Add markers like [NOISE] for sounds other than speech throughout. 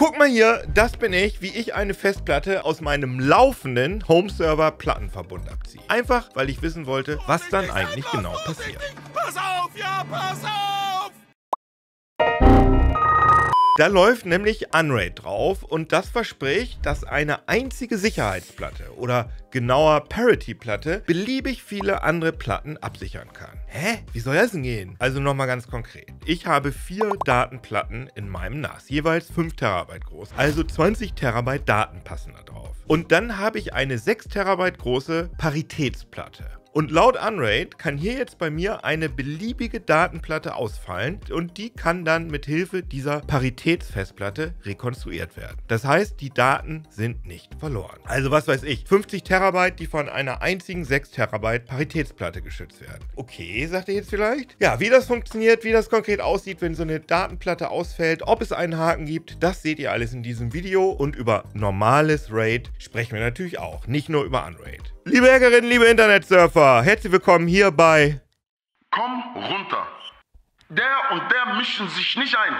Guck mal hier, das bin ich, wie ich eine Festplatte aus meinem laufenden Home-Server Plattenverbund abziehe. Einfach, weil ich wissen wollte, was dann eigentlich genau passiert. Pass auf, ja, pass auf! Da läuft nämlich Unraid drauf und das verspricht, dass eine einzige Sicherheitsplatte oder genauer Parity-Platte beliebig viele andere Platten absichern kann. Hä? Wie soll das denn gehen? Also nochmal ganz konkret. Ich habe vier Datenplatten in meinem NAS, jeweils 5 Terabyte groß. Also 20 Terabyte Daten passen da drauf. Und dann habe ich eine 6 Terabyte große Paritätsplatte. Und laut Unraid kann hier jetzt bei mir eine beliebige Datenplatte ausfallen und die kann dann mit Hilfe dieser Paritätsfestplatte rekonstruiert werden. Das heißt, die Daten sind nicht verloren. Also was weiß ich, 50 Terabyte, die von einer einzigen 6 Terabyte Paritätsplatte geschützt werden. Okay, sagt ihr jetzt vielleicht? Ja, wie das funktioniert, wie das konkret aussieht, wenn so eine Datenplatte ausfällt, ob es einen Haken gibt, das seht ihr alles in diesem Video und über normales RAID sprechen wir natürlich auch, nicht nur über Unraid. Liebe Hackerinnen, liebe Internetsurfer, herzlich willkommen hier bei Komm runter. Der und der mischen sich nicht ein.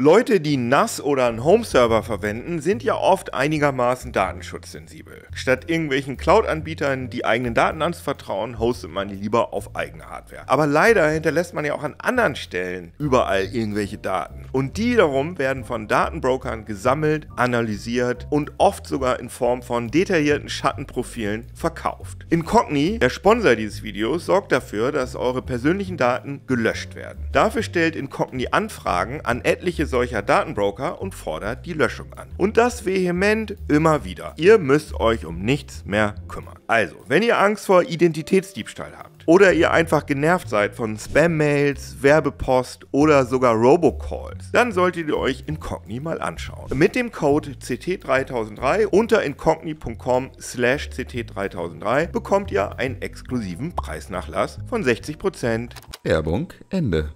Leute, die NAS oder einen Home-Server verwenden, sind ja oft einigermaßen datenschutzsensibel. Statt irgendwelchen Cloud-Anbietern die eigenen Daten anzuvertrauen, hostet man die lieber auf eigene Hardware. Aber leider hinterlässt man ja auch an anderen Stellen überall irgendwelche Daten. Und die wiederum werden von Datenbrokern gesammelt, analysiert und oft sogar in Form von detaillierten Schattenprofilen verkauft. Incogni, der Sponsor dieses Videos, sorgt dafür, dass eure persönlichen Daten gelöscht werden. Dafür stellt Incogni Anfragen an etliche solcher Datenbroker und fordert die Löschung an. Und das vehement immer wieder. Ihr müsst euch um nichts mehr kümmern. Also, wenn ihr Angst vor Identitätsdiebstahl habt, oder ihr einfach genervt seid von Spam-Mails, Werbepost oder sogar Robocalls, dann solltet ihr euch Incogni mal anschauen. Mit dem Code CT3003 unter incogni.com slash CT3003 bekommt ihr einen exklusiven Preisnachlass von 60%. Werbung Ende.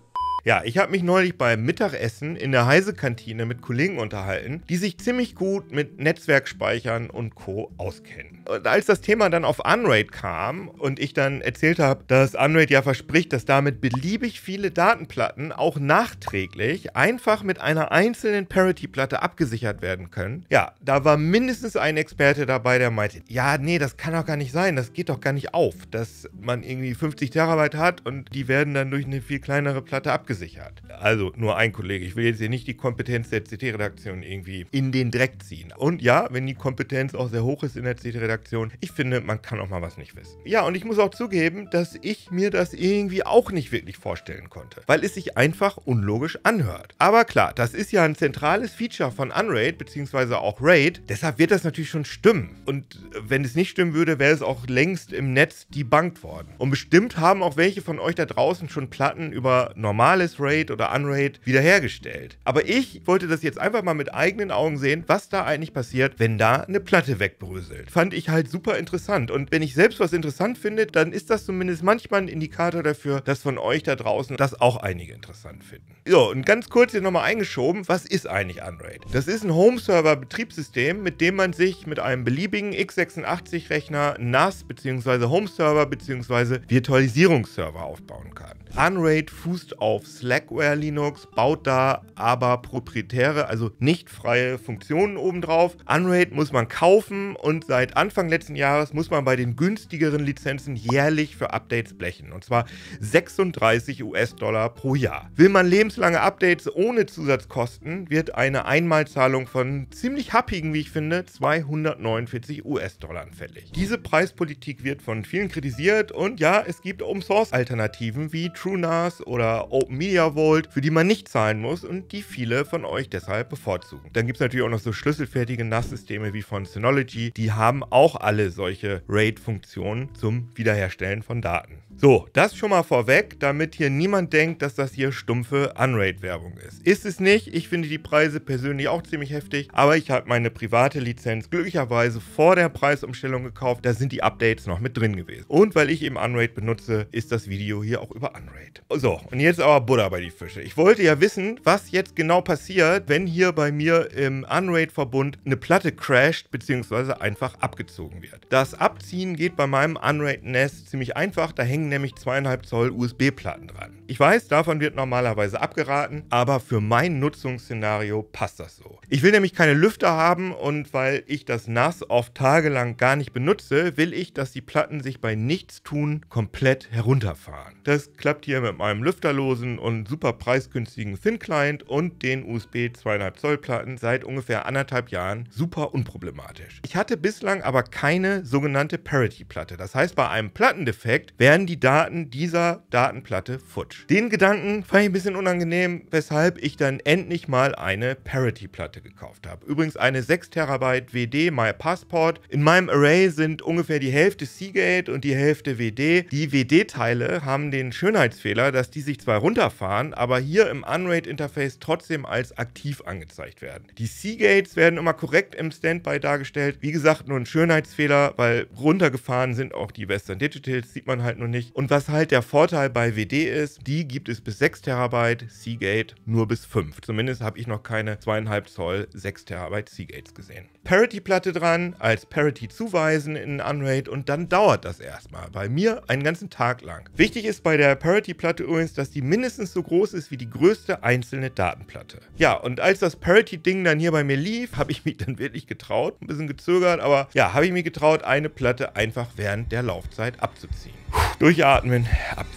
Ja, ich habe mich neulich beim Mittagessen in der Heise-Kantine mit Kollegen unterhalten, die sich ziemlich gut mit Netzwerkspeichern und Co. auskennen. Und als das Thema dann auf Unraid kam und ich dann erzählt habe, dass Unraid ja verspricht, dass damit beliebig viele Datenplatten auch nachträglich einfach mit einer einzelnen Parity-Platte abgesichert werden können, ja, da war mindestens ein Experte dabei, der meinte, ja, nee, das kann doch gar nicht sein, das geht doch gar nicht auf, dass man irgendwie 50 Terabyte hat und die werden dann durch eine viel kleinere Platte abgesichert abgesichert. Also nur ein Kollege. Ich will jetzt hier nicht die Kompetenz der CT-Redaktion irgendwie in den Dreck ziehen. Und ja, wenn die Kompetenz auch sehr hoch ist in der CT-Redaktion, ich finde, man kann auch mal was nicht wissen. Ja, und ich muss auch zugeben, dass ich mir das irgendwie auch nicht wirklich vorstellen konnte, weil es sich einfach unlogisch anhört. Aber klar, das ist ja ein zentrales Feature von Unraid bzw. auch Raid, deshalb wird das natürlich schon stimmen. Und wenn es nicht stimmen würde, wäre es auch längst im Netz debunked worden. Und bestimmt haben auch welche von euch da draußen schon Platten über normale alles RAID oder Unraid wiederhergestellt. Aber ich wollte das jetzt einfach mal mit eigenen Augen sehen, was da eigentlich passiert, wenn da eine Platte wegbröselt. Fand ich halt super interessant. Und wenn ich selbst was interessant finde, dann ist das zumindest manchmal ein Indikator dafür, dass von euch da draußen das auch einige interessant finden. So, und ganz kurz hier nochmal eingeschoben, was ist eigentlich Unraid? Das ist ein Home-Server-Betriebssystem, mit dem man sich mit einem beliebigen x86-Rechner NAS bzw. Home-Server bzw. Virtualisierungsserver aufbauen kann. Unraid fußt auf Slackware Linux baut da aber proprietäre, also nicht freie Funktionen obendrauf. Unraid muss man kaufen und seit Anfang letzten Jahres muss man bei den günstigeren Lizenzen jährlich für Updates blechen. Und zwar 36 US-Dollar pro Jahr. Will man lebenslange Updates ohne Zusatzkosten, wird eine Einmalzahlung von ziemlich happigen, wie ich finde, 249 US-Dollar anfällig. Diese Preispolitik wird von vielen kritisiert und ja, es gibt Open-Source-Alternativen wie TrueNAS oder OpenMe Media Vault, für die man nicht zahlen muss und die viele von euch deshalb bevorzugen. Dann gibt es natürlich auch noch so schlüsselfertige NAS-Systeme wie von Synology, die haben auch alle solche RAID-Funktionen zum Wiederherstellen von Daten. So, das schon mal vorweg, damit hier niemand denkt, dass das hier stumpfe Unraid-Werbung ist. Ist es nicht, ich finde die Preise persönlich auch ziemlich heftig, aber ich habe meine private Lizenz glücklicherweise vor der Preisumstellung gekauft, da sind die Updates noch mit drin gewesen. Und weil ich eben Unraid benutze, ist das Video hier auch über Unraid. So, und jetzt aber Butter bei die Fische. Ich wollte ja wissen, was jetzt genau passiert, wenn hier bei mir im Unraid-Verbund eine Platte crasht bzw. einfach abgezogen wird. Das Abziehen geht bei meinem Unraid-Nest ziemlich einfach, da hängen hingen nämlich zweieinhalb Zoll USB-Platten dran. Ich weiß, davon wird normalerweise abgeraten, aber für mein Nutzungsszenario passt das so. Ich will nämlich keine Lüfter haben und weil ich das NAS oft tagelang gar nicht benutze, will ich, dass die Platten sich bei Nichtstun komplett herunterfahren. Das klappt hier mit meinem lüfterlosen und super preisgünstigen Thin-Client und den USB 2,5 Zoll Platten seit ungefähr anderthalb Jahren super unproblematisch. Ich hatte bislang aber keine sogenannte Parity-Platte. Das heißt, bei einem Plattendefekt werden die die Daten dieser Datenplatte futsch. Den Gedanken fand ich ein bisschen unangenehm, weshalb ich dann endlich mal eine Parity-Platte gekauft habe. Übrigens eine 6 Terabyte WD My Passport. In meinem Array sind ungefähr die Hälfte Seagate und die Hälfte WD. Die WD-Teile haben den Schönheitsfehler, dass die sich zwar runterfahren, aber hier im Unraid-Interface trotzdem als aktiv angezeigt werden. Die Seagates werden immer korrekt im Standby dargestellt. Wie gesagt, nur ein Schönheitsfehler, weil runtergefahren sind auch die Western Digitals, sieht man halt nur nicht möglich. Und was halt der Vorteil bei WD ist, die gibt es bis 6 Terabyte, Seagate nur bis 5. Zumindest habe ich noch keine 2,5 Zoll 6 Terabyte Seagates gesehen. Parity-Platte dran, als Parity zuweisen in Unraid und dann dauert das erstmal. Bei mir einen ganzen Tag lang. Wichtig ist bei der Parity-Platte übrigens, dass die mindestens so groß ist wie die größte einzelne Datenplatte. Ja, und als das Parity-Ding dann hier bei mir lief, habe ich mich [LAUGHS] dann wirklich getraut, ein bisschen gezögert, aber ja, habe ich mir getraut, eine Platte einfach während der Laufzeit abzuziehen. Durchatmen, abziehen.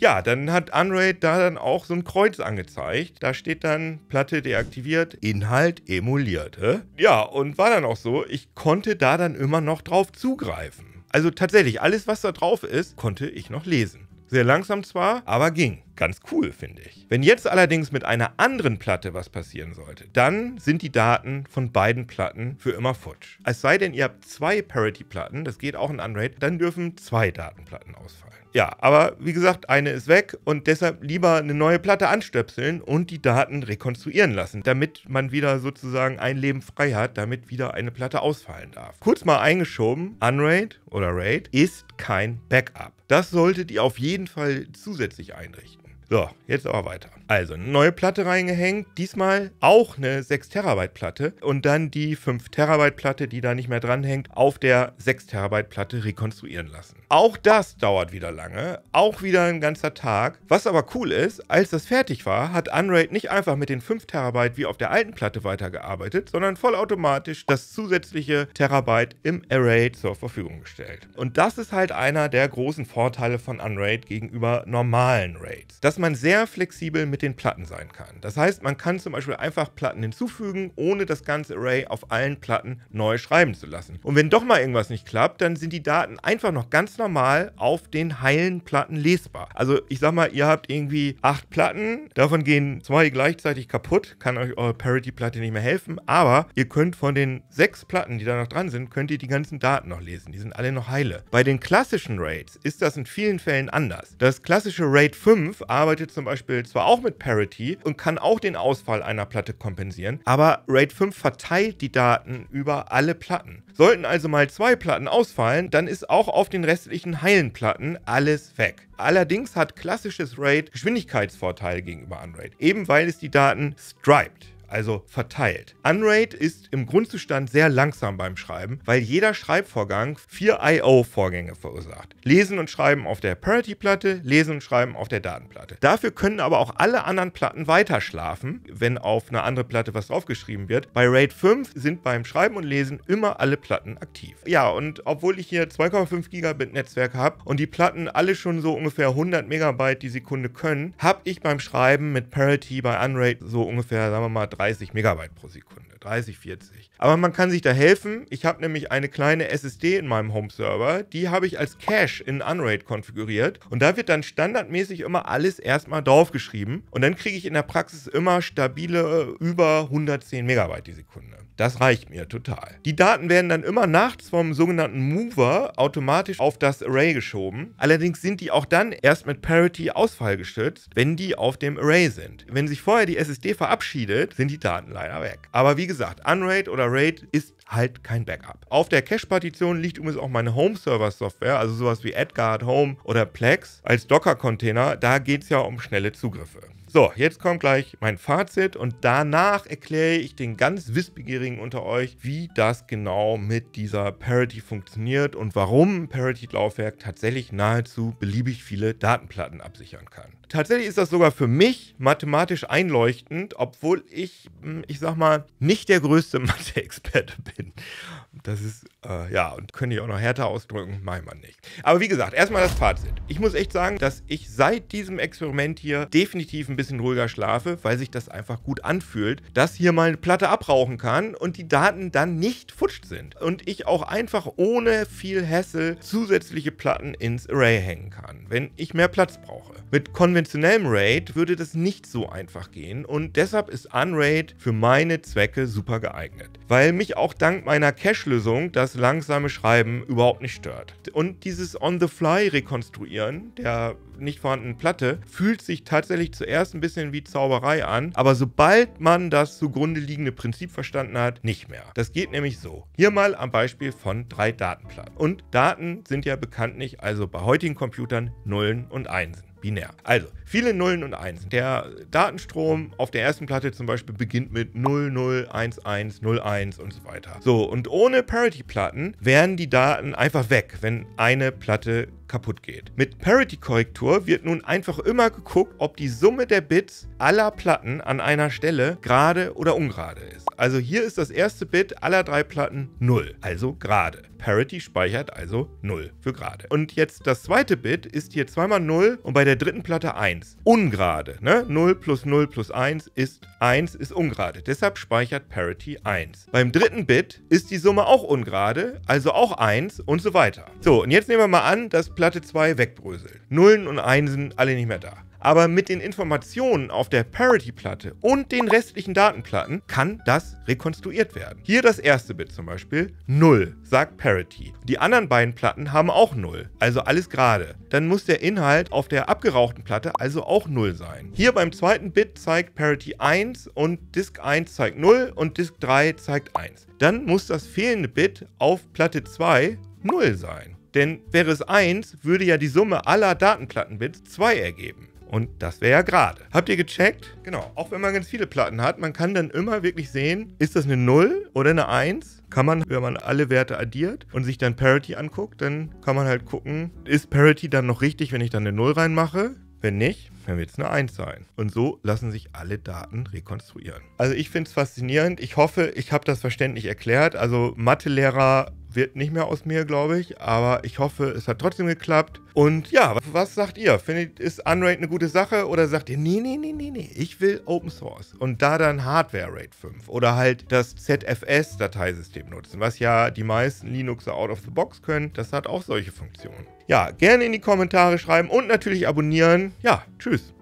Ja, dann hat Unraid da dann auch so ein Kreuz angezeigt. Da steht dann Platte deaktiviert, Inhalt emuliert. Hä? Ja, und war dann auch so, ich konnte da dann immer noch drauf zugreifen. Also tatsächlich, alles was da drauf ist, konnte ich noch lesen. Sehr langsam zwar, aber ging. Ganz cool, finde ich. Wenn jetzt allerdings mit einer anderen Platte was passieren sollte, dann sind die Daten von beiden Platten für immer futsch. Es sei denn, ihr habt zwei Parity-Platten, das geht auch in Unraid, dann dürfen zwei Datenplatten ausfallen. Ja, aber wie gesagt, eine ist weg und deshalb lieber eine neue Platte anstöpseln und die Daten rekonstruieren lassen, damit man wieder sozusagen ein Leben frei hat, damit wieder eine Platte ausfallen darf. Kurz mal eingeschoben, Unraid oder Raid ist kein Backup. Das solltet ihr auf jeden Fall zusätzlich einrichten. So, jetzt aber weiter. Also, eine neue Platte reingehängt, diesmal auch eine 6 Terabyte Platte und dann die 5 Terabyte Platte, die da nicht mehr dranhängt, auf der 6 Terabyte Platte rekonstruieren lassen. Auch das dauert wieder lange, auch wieder ein ganzer Tag. Was aber cool ist, als das fertig war, hat Unraid nicht einfach mit den 5 Terabyte wie auf der alten Platte weitergearbeitet, sondern vollautomatisch das zusätzliche Terabyte im Array zur Verfügung gestellt. Und das ist halt einer der großen Vorteile von Unraid gegenüber normalen Raids. Das dass man sehr flexibel mit den Platten sein kann. Das heißt, man kann zum Beispiel einfach Platten hinzufügen, ohne das ganze Array auf allen Platten neu schreiben zu lassen. Und wenn doch mal irgendwas nicht klappt, dann sind die Daten einfach noch ganz normal auf den heilen Platten lesbar. Also ich sag mal, ihr habt irgendwie acht Platten, davon gehen zwei gleichzeitig kaputt, kann euch eure Parity-Platte nicht mehr helfen, aber ihr könnt von den sechs Platten, die da noch dran sind, könnt ihr die ganzen Daten noch lesen. Die sind alle noch heile. Bei den klassischen Raids ist das in vielen Fällen anders. Das klassische Raid 5 arbeitet arbeitet zum Beispiel zwar auch mit Parity und kann auch den Ausfall einer Platte kompensieren, aber RAID 5 verteilt die Daten über alle Platten. Sollten also mal zwei Platten ausfallen, dann ist auch auf den restlichen heilen Platten alles weg. Allerdings hat klassisches RAID Geschwindigkeitsvorteile gegenüber Unraid, eben weil es die Daten striped also verteilt. Unraid ist im Grundzustand sehr langsam beim Schreiben, weil jeder Schreibvorgang vier I.O.-Vorgänge verursacht. Lesen und Schreiben auf der Parity-Platte, Lesen und Schreiben auf der Datenplatte. Dafür können aber auch alle anderen Platten weiter schlafen, wenn auf eine andere Platte was draufgeschrieben wird. Bei RAID 5 sind beim Schreiben und Lesen immer alle Platten aktiv. Ja, und obwohl ich hier 2,5 Gigabit Netzwerk habe und die Platten alle schon so ungefähr 100 Megabyte die Sekunde können, habe ich beim Schreiben mit Parity bei Unraid so ungefähr, sagen wir mal, 3 30 Megabyte pro Sekunde, 30, 40. Aber man kann sich da helfen. Ich habe nämlich eine kleine SSD in meinem Home-Server, die habe ich als Cache in Unraid konfiguriert und da wird dann standardmäßig immer alles erstmal draufgeschrieben und dann kriege ich in der Praxis immer stabile äh, über 110 Megabyte die Sekunde. Das reicht mir total. Die Daten werden dann immer nachts vom sogenannten Mover automatisch auf das Array geschoben. Allerdings sind die auch dann erst mit Parity ausfallgeschützt, wenn die auf dem Array sind. Wenn sich vorher die SSD verabschiedet, sind die Daten leider weg. Aber wie gesagt, Unraid oder RAID ist halt kein Backup. Auf der Cache-Partition liegt übrigens auch meine Home-Server-Software, also sowas wie Edgard Home oder Plex als Docker-Container. Da geht es ja um schnelle Zugriffe. So, jetzt kommt gleich mein Fazit und danach erkläre ich den ganz Wissbegierigen unter euch, wie das genau mit dieser Parity funktioniert und warum Parity-Laufwerk tatsächlich nahezu beliebig viele Datenplatten absichern kann. Tatsächlich ist das sogar für mich mathematisch einleuchtend, obwohl ich, hm, ich sag mal, nicht der größte [LAUGHS] Mathe-Experte bin. Das ist, äh, ja, und könnte ich auch noch härter ausdrücken, meint man nicht. Aber wie gesagt, erstmal das Fazit. Ich muss echt sagen, dass ich seit diesem Experiment hier definitiv ein bisschen ruhiger schlafe, weil sich das einfach gut anfühlt, dass hier mal eine Platte abrauchen kann und die Daten dann nicht futscht sind. Und ich auch einfach ohne viel Hassel zusätzliche Platten ins Array hängen kann, wenn ich mehr Platz brauche. Mit konventionellem RAID würde das nicht so einfach gehen und deshalb ist Unraid für meine Zwecke super geeignet. Weil mich auch dank meiner Cache Verschlüsselung das langsame Schreiben überhaupt nicht stört. Und dieses On-the-Fly-Rekonstruieren der nicht vorhandenen Platte fühlt sich tatsächlich zuerst ein bisschen wie Zauberei an, aber sobald man das zugrunde liegende Prinzip verstanden hat, nicht mehr. Das geht nämlich so. Hier mal am Beispiel von drei Datenplatten. Und Daten sind ja bekanntlich also bei heutigen Computern Nullen und Einsen. Binär. Also, Viele Nullen und Einsen. Der Datenstrom auf der ersten Platte zum Beispiel beginnt mit 001101 und so weiter. So, und ohne Parity-Platten wären die Daten einfach weg, wenn eine Platte kaputt geht. Mit Parity-Korrektur wird nun einfach immer geguckt, ob die Summe der Bits aller Platten an einer Stelle gerade oder ungerade ist. Also hier ist das erste Bit aller drei Platten 0, also gerade. Parity speichert also 0 für gerade. Und jetzt das zweite Bit ist hier zweimal 0 und bei der dritten Platte 1. 1. Ungerade. Ne? 0 plus 0 plus 1 ist 1 ist ungerade. Deshalb speichert Parity 1. Beim dritten Bit ist die Summe auch ungerade, also auch 1 und so weiter. So, und jetzt nehmen wir mal an, dass Platte 2 wegbröselt. Nullen und Einsen alle nicht mehr da aber mit den Informationen auf der Parity-Platte und den restlichen Datenplatten kann das rekonstruiert werden. Hier das erste Bit zum Beispiel 0 sagt Parity. Die anderen beiden Platten haben auch 0, also alles gerade. Dann muss der Inhalt auf der abgerauchten Platte also auch 0 sein. Hier beim zweiten Bit zeigt Parity 1 und Disk 1 zeigt 0 und Disk 3 zeigt 1. Dann muss das fehlende Bit auf Platte 2 0 sein. Denn wäre es 1, würde ja die Summe aller Datenplattenbits 2 ergeben. Und das wäre ja gerade. Habt ihr gecheckt? Genau, auch wenn man ganz viele Platten hat, man kann dann immer wirklich sehen, ist das eine 0 oder eine 1? Kann man, wenn man alle Werte addiert und sich dann Parity anguckt, dann kann man halt gucken, ist Parity dann noch richtig, wenn ich dann eine 0 reinmache? Wenn nicht, dann wird es eine 1 sein. Und so lassen sich alle Daten rekonstruieren. Also ich finde es faszinierend. Ich hoffe, ich habe das verständlich erklärt. Also Mathelehrer wird nicht mehr aus mir, glaube ich. Aber ich hoffe, es hat trotzdem geklappt. Und ja, was sagt ihr? Findet ist Unraid eine gute Sache? Oder sagt ihr, nee, nee, nee, nee, nee, ich will Open Source. Und da dann Hardware RAID 5 oder halt das ZFS-Dateisystem nutzen, was ja die meisten Linuxer out of the box können. Das hat auch solche Funktionen. Ja, gerne in die Kommentare schreiben und natürlich abonnieren. Ja, tschüss.